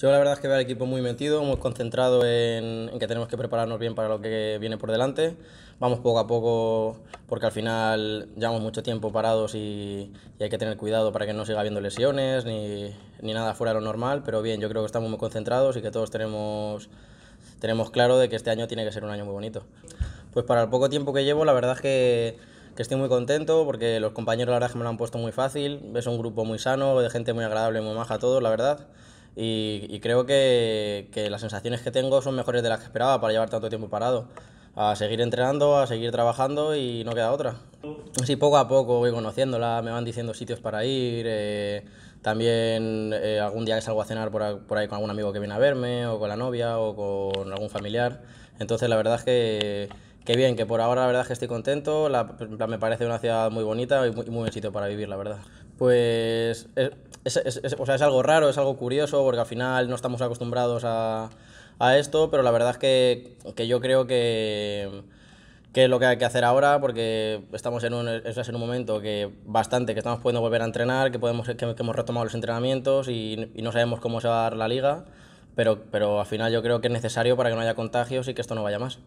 Yo la verdad es que veo al equipo muy metido, muy concentrado en, que tenemos que prepararnos bien para lo que viene por delante. Vamos poco a poco porque al final llevamos mucho tiempo parados y, hay que tener cuidado para que no siga habiendo lesiones ni, ni, nada fuera de lo normal. Pero bien, yo creo que estamos muy concentrados y que todos tenemos, tenemos claro de que este año tiene que ser un año muy bonito. Pues para el poco tiempo que llevo, la verdad es que estoy muy contento porque los compañeros la verdad que me lo han puesto muy fácil, es un grupo muy sano, de gente muy agradable, muy maja a todos, la verdad y, creo que, que, las sensaciones que tengo son mejores de las que esperaba para llevar tanto tiempo parado. A seguir entrenando, a seguir trabajando y no queda otra. Sí, poco a poco voy conociéndola, me van diciendo sitios para ir, eh, también eh, algún día que salgo a cenar por, por, ahí con algún amigo que viene a verme, o con la novia, o con algún familiar. Entonces la verdad es que, que bien, que por ahora la verdad es que estoy contento, la, me parece una ciudad muy bonita y muy, muy buen sitio para vivir, la verdad. Pues... Eh, es, algo raro, es algo curioso, porque al final no estamos acostumbrados a, esto, pero la verdad es que, yo creo que, que, lo que hay que hacer ahora, porque estamos en un, en un momento que bastante, que estamos pudiendo volver a entrenar, que, podemos, que, hemos retomado los entrenamientos y, no sabemos cómo se va a dar la liga, pero, pero al final yo creo que es necesario para que no haya contagios y que esto no vaya más.